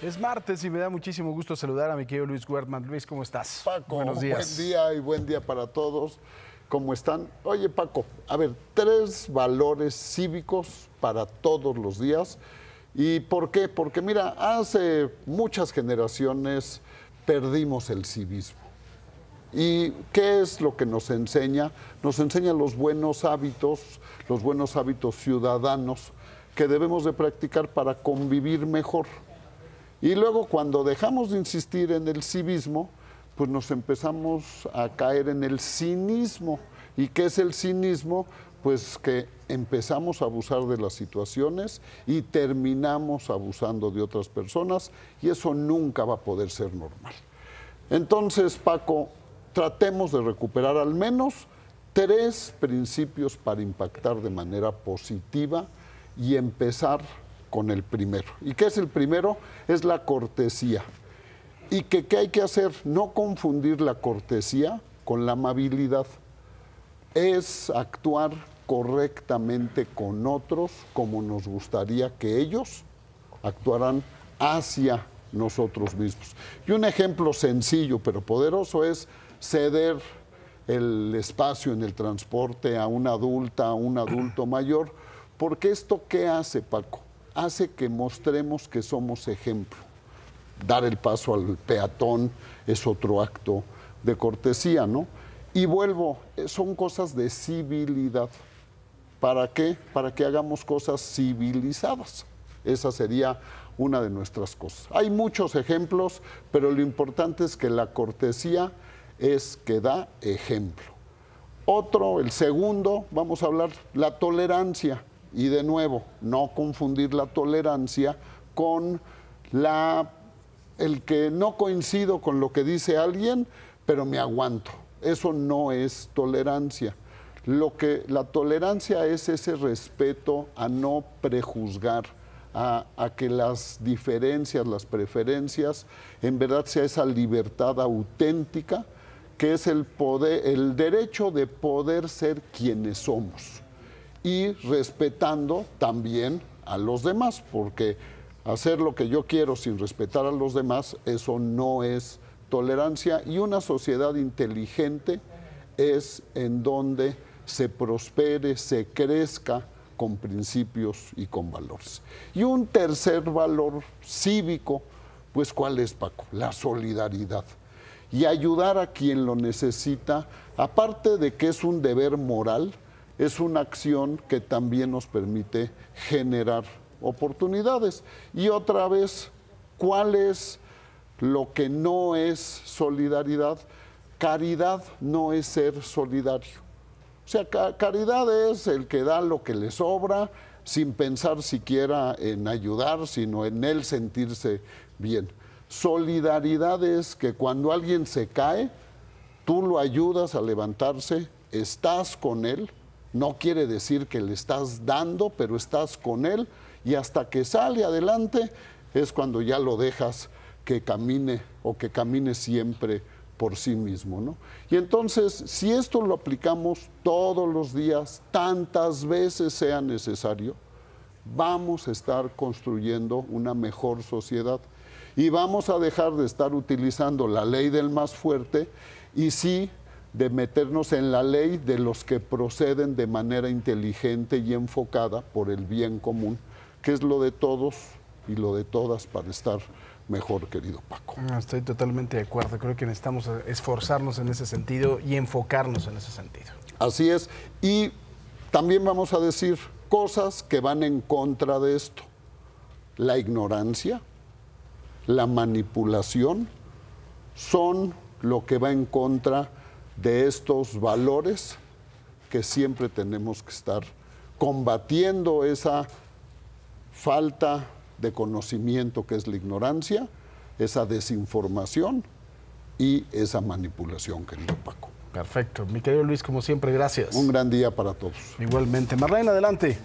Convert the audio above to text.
Es martes y me da muchísimo gusto saludar a mi querido Luis Guardman. Luis, ¿cómo estás? Paco, buenos días. Buen día y buen día para todos. ¿Cómo están? Oye, Paco, a ver, tres valores cívicos para todos los días. ¿Y por qué? Porque mira, hace muchas generaciones perdimos el civismo. ¿Y qué es lo que nos enseña? Nos enseña los buenos hábitos, los buenos hábitos ciudadanos que debemos de practicar para convivir mejor. Y luego cuando dejamos de insistir en el civismo, pues nos empezamos a caer en el cinismo. ¿Y qué es el cinismo? Pues que empezamos a abusar de las situaciones y terminamos abusando de otras personas y eso nunca va a poder ser normal. Entonces, Paco, tratemos de recuperar al menos tres principios para impactar de manera positiva y empezar con el primero. ¿Y qué es el primero? Es la cortesía. ¿Y que, qué hay que hacer? No confundir la cortesía con la amabilidad. Es actuar correctamente con otros como nos gustaría que ellos actuaran hacia nosotros mismos. Y un ejemplo sencillo pero poderoso es ceder el espacio en el transporte a una adulta, a un adulto mayor, porque esto qué hace, Paco? hace que mostremos que somos ejemplo. Dar el paso al peatón es otro acto de cortesía, ¿no? Y vuelvo, eh, son cosas de civilidad. ¿Para qué? Para que hagamos cosas civilizadas. Esa sería una de nuestras cosas. Hay muchos ejemplos, pero lo importante es que la cortesía es que da ejemplo. Otro, el segundo, vamos a hablar, la tolerancia. Y de nuevo, no confundir la tolerancia con el que no coincido con lo que dice alguien, pero me aguanto. Eso no es tolerancia. Lo que la tolerancia es ese respeto a no prejuzgar, a, que las diferencias, las preferencias, en verdad sea esa libertad auténtica que es poder, el derecho de poder ser quienes somos y respetando también a los demás, porque hacer lo que yo quiero sin respetar a los demás, eso no es tolerancia y una sociedad inteligente es en donde se prospere, se crezca con principios y con valores. Y un tercer valor cívico, pues ¿cuál es Paco? La solidaridad y ayudar a quien lo necesita, aparte de que es un deber moral, es una acción que también nos permite generar oportunidades. Y otra vez, ¿cuál es lo que no es solidaridad? Caridad no es ser solidario. O sea, caridad es el que da lo que le sobra sin pensar siquiera en ayudar, sino en él sentirse bien. Solidaridad es que cuando alguien se cae, tú lo ayudas a levantarse, estás con él no quiere decir que le estás dando, pero estás con él y hasta que sale adelante es cuando ya lo dejas que camine o que camine siempre por sí mismo. ¿no? Y entonces, si esto lo aplicamos todos los días, tantas veces sea necesario, vamos a estar construyendo una mejor sociedad y vamos a dejar de estar utilizando la ley del más fuerte y sí de meternos en la ley de los que proceden de manera inteligente y enfocada por el bien común, que es lo de todos y lo de todas para estar mejor, querido Paco. Ah, estoy totalmente de acuerdo, creo que necesitamos esforzarnos en ese sentido y enfocarnos en ese sentido. Así es, y también vamos a decir cosas que van en contra de esto. La ignorancia, la manipulación, son lo que va en contra de estos valores que siempre tenemos que estar combatiendo esa falta de conocimiento que es la ignorancia, esa desinformación y esa manipulación, querido Paco. Perfecto. Mi querido Luis, como siempre, gracias. Un gran día para todos. Igualmente. Marlene, adelante.